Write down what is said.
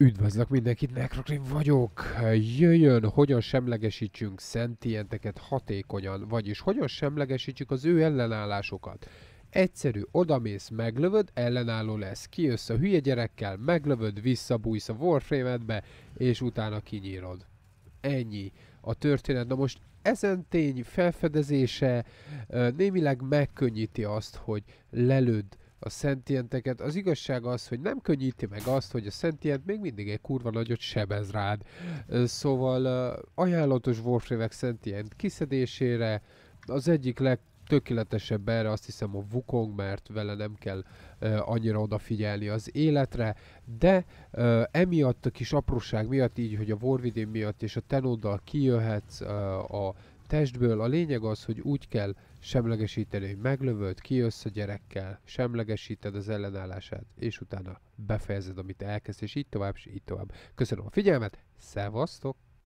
Üdvözlök mindenkit, Necrokrim vagyok! Jöjjön, hogyan semlegesítsünk szentienteket hatékonyan, vagyis hogyan semlegesítsük az ő ellenállásokat. Egyszerű, odamész, meglövöd, ellenálló lesz, kijössz a hülye gyerekkel, meglövöd, visszabújsz a warframe és utána kinyírod. Ennyi a történet. Na most ezen tény felfedezése némileg megkönnyíti azt, hogy lelőd a szentienteket. Az igazság az, hogy nem könnyíti meg azt, hogy a szentient még mindig egy kurva nagyot sebez rád. Szóval ajánlatos Warframe-ek szentient kiszedésére, az egyik leg tökéletesebb erre azt hiszem a Wukong, mert vele nem kell uh, annyira odafigyelni az életre, de uh, emiatt a kis apróság miatt, így, hogy a Warvidén miatt és a Tenoddal kijöhetsz uh, a testből. A lényeg az, hogy úgy kell semlegesíteni, hogy meglövöd, kijössz a gyerekkel, semlegesíted az ellenállását, és utána befejezed, amit elkezd, és így tovább, és így tovább. Köszönöm a figyelmet, szevasztok!